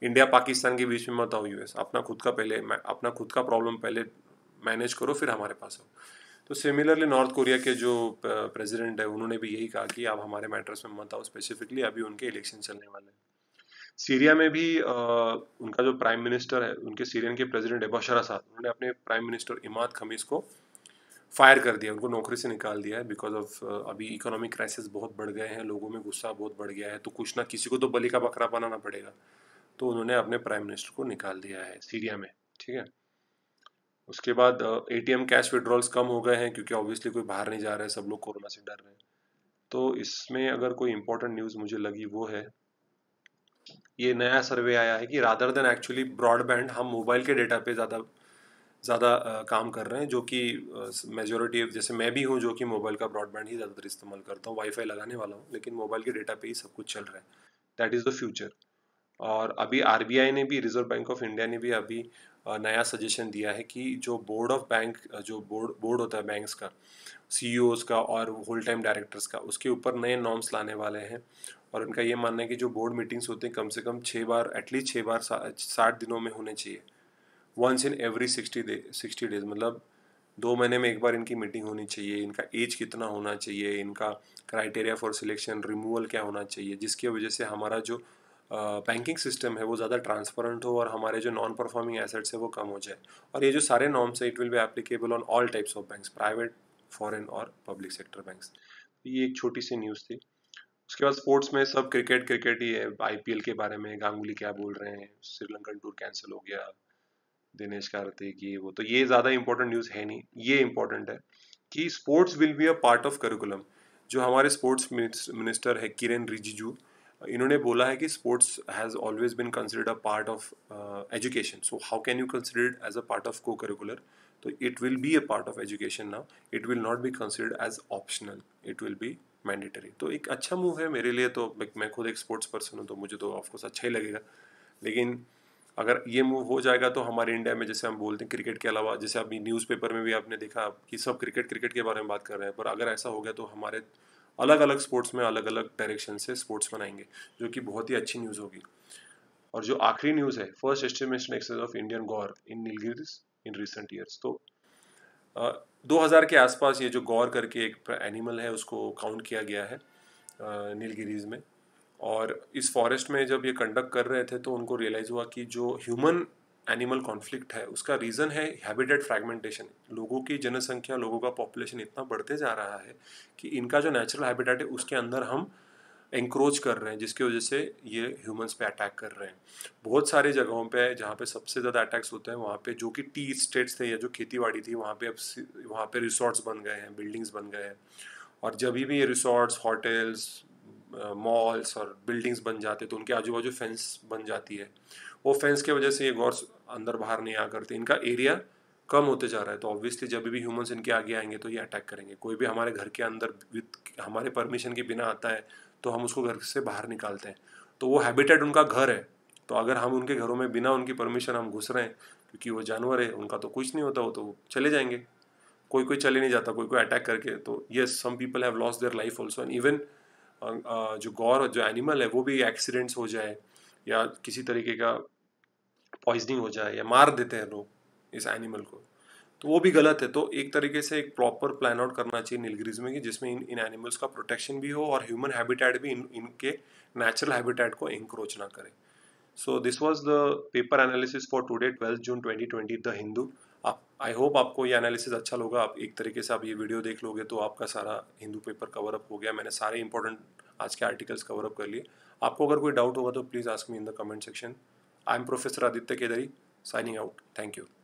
इंडिया पाकिस्तान के बीच में मत आओ यूएस अपना खुद का पहले अपना खुद का प्रॉब्लम पहले मैनेज करो फिर हमारे पास आओ तो सिमिलरली नॉर्थ कोरिया के जो प्रेसिडेंट uh, है उन्होंने भी यही कहा कि आप हमारे मैटर्स में मत आओ स्पेसिफिकली अभी उनके इलेक्शन चलने वाले हैं सीरिया में भी आ, उनका जो प्राइम मिनिस्टर है उनके सीरियन के प्रेसिडेंट है बशर असाद उन्होंने अपने प्राइम मिनिस्टर इमाद खमीस को फायर कर दिया उनको नौकरी से निकाल दिया है बिकॉज ऑफ अभी इकोनॉमिक क्राइसिस बहुत बढ़ गए हैं लोगों में गुस्सा बहुत बढ़ गया है तो कुछ ना किसी को तो बलि का बकरा बनाना पड़ेगा तो उन्होंने अपने प्राइम मिनिस्टर को निकाल दिया है सीरिया में ठीक है उसके बाद A T M cash withdrawals कम हो गए हैं क्योंकि ऑब्वियसली कोई बाहर नहीं जा रहा है सब लोग कोरोना से डर रहे हैं तो इसमें अगर कोई इम्पोर्टेंट न्यूज़ मुझे लगी वो है ये नया सर्वे आया है कि रादर देन एक्चुअली ब्रॉडबैंड हम मोबाइल के डेटा पे ज़्यादा ज़्यादा काम कर रहे हैं जो कि मेजोरिटी uh, जैसे मैं भी हूँ जो कि मोबाइल का ब्रॉडबैंड ही ज़्यादातर इस्तेमाल करता हूँ वाईफाई लगाने वाला हूँ लेकिन मोबाइल के डेटा पे ही सब कुछ चल रहा है दैट इज़ द फ्यूचर और अभी आर ने भी रिजर्व बैंक ऑफ इंडिया ने भी अभी नया सजेशन दिया है कि जो बोर्ड ऑफ बैंक जो बोर्ड बोर्ड होता है बैंक्स का सी e का और होल टाइम डायरेक्टर्स का उसके ऊपर नए नॉर्म्स लाने वाले हैं और उनका ये मानना है कि जो बोर्ड मीटिंग्स होती हैं कम से कम छः बार एटलीस्ट छः बार साठ दिनों में होने चाहिए once in every sixty day sixty days मतलब दो महीने में एक बार इनकी मीटिंग होनी चाहिए इनका एज कितना होना चाहिए इनका क्राइटेरिया फॉर सिलेक्शन रिमूवल क्या होना चाहिए जिसकी वजह से हमारा जो बैंकिंग सिस्टम है वो ज़्यादा ट्रांसपेरेंट हो और हमारे जो नॉन परफॉर्मिंग एसेट्स है वो कम हो जाए और ये जो सारे नॉर्म्स है it will be applicable on all types of banks private foreign और पब्लिक सेक्टर बैंक्स ये एक छोटी सी न्यूज़ थी उसके बाद स्पोर्ट्स में सब क्रिकेट क्रिकेट ही है आईपीएल के बारे में गांगुली क्या बोल रहे हैं श्रीलंकन टूर कैंसिल हो गया दिनेश कार्तिक ये वो तो ये ज़्यादा इंपॉर्टेंट न्यूज़ है नहीं ये इम्पोर्टेंट है कि sports will be a part of curriculum जो हमारे स्पोर्ट्स मिनिस्टर है किरेन रिजिजू इन्होंने बोला है कि sports has always been considered a part of education so how can you consider it as a part of co-curricular तो it will be a part of education now it will not be considered as optional it will be mandatory तो एक अच्छा move है मेरे लिए तो मैं खुद एक स्पोर्ट्स पर्सन हूँ तो मुझे तो ऑफकोर्स अच्छा ही लगेगा लेकिन अगर ये मूव हो जाएगा तो हमारे इंडिया में जैसे हम बोलते हैं क्रिकेट के अलावा जैसे अभी न्यूज़पेपर में भी आपने देखा कि सब क्रिकेट क्रिकेट के बारे में बात कर रहे हैं पर अगर ऐसा हो गया तो हमारे अलग अलग स्पोर्ट्स में अलग अलग डायरेक्शन से स्पोर्ट्स बनाएंगे जो कि बहुत ही अच्छी न्यूज़ होगी और जो आखिरी न्यूज़ है first estimation exercise of Indian gaur in Nilgiris in recent years तो दो हजार के आसपास ये जो गौर करके एक एनिमल है उसको काउंट किया गया है नीलगिरीज में और इस फॉरेस्ट में जब ये कंडक्ट कर रहे थे तो उनको रियलाइज़ हुआ कि जो ह्यूमन एनिमल कॉन्फ्लिक्ट है उसका रीज़न है हैबिटेट फ्रैगमेंटेशन लोगों की जनसंख्या लोगों का पॉपुलेशन इतना बढ़ते जा रहा है कि इनका जो नेचुरल हैबिटेट है उसके अंदर हम इंक्रोच कर रहे हैं जिसकी वजह से ये ह्यूमंस पे अटैक कर रहे हैं बहुत सारी जगहों पे जहाँ पे सबसे ज़्यादा अटैक्स होते हैं वहाँ पे जो कि टी स्टेट्स थे या जो खेती बाड़ी थी वहाँ पे अब वहाँ पे रिसॉर्ट्स बन गए हैं बिल्डिंग्स बन गए हैं और जब भी ये रिसोर्ट्स होटल्स मॉल्स और बिल्डिंग्स बन जाते तो उनके आजू बाजू फेंस बन जाती है वो फेंस की वजह से ये गॉड्स अंदर बाहर नहीं आ करते इनका एरिया कम होते जा रहा है तो ऑब्वियसली जब भी ह्यूमंस इनके आगे आएंगे तो ये अटैक करेंगे कोई भी हमारे घर के अंदर विद हमारे परमिशन के बिना आता है तो हम उसको घर से बाहर निकालते हैं तो वो हैबिटेट उनका घर है तो अगर हम उनके घरों में बिना उनकी परमिशन हम घुस रहे हैं क्योंकि वो जानवर है उनका तो कुछ नहीं होता वो तो चले जाएंगे कोई कोई चले नहीं जाता कोई कोई अटैक करके तो yes some people have loss their life also and even अं, जो गौर और जो एनिमल है वो भी एक्सीडेंट्स हो जाए या किसी तरीके का पॉइजनिंग हो जाए या मार देते हैं लोग इस एनिमल को तो वो भी गलत है तो एक तरीके से एक प्रॉपर प्लान आउट करना चाहिए नीलगिरीज में कि जिसमें इन इन एनिमल्स का प्रोटेक्शन भी हो और ह्यूमन हैबिटेट भी इन इनके नेचुरल हैबिटेट को इंक्रोच ना करे so this was the paper analysis for today twelfth June 2020 the Hindu आप आई होप आपको ये एनालिसिस अच्छा लगा आप एक तरीके से आप ये वीडियो देख लोगे तो आपका सारा हिंदू पेपर कवर अप हो गया मैंने सारे इंपॉर्टेंट आज के आर्टिकल्स कवर अप कर लिए आपको अगर कोई डाउट होगा तो please ask me in the comment section I am professor Aditya Kedari signing out thank you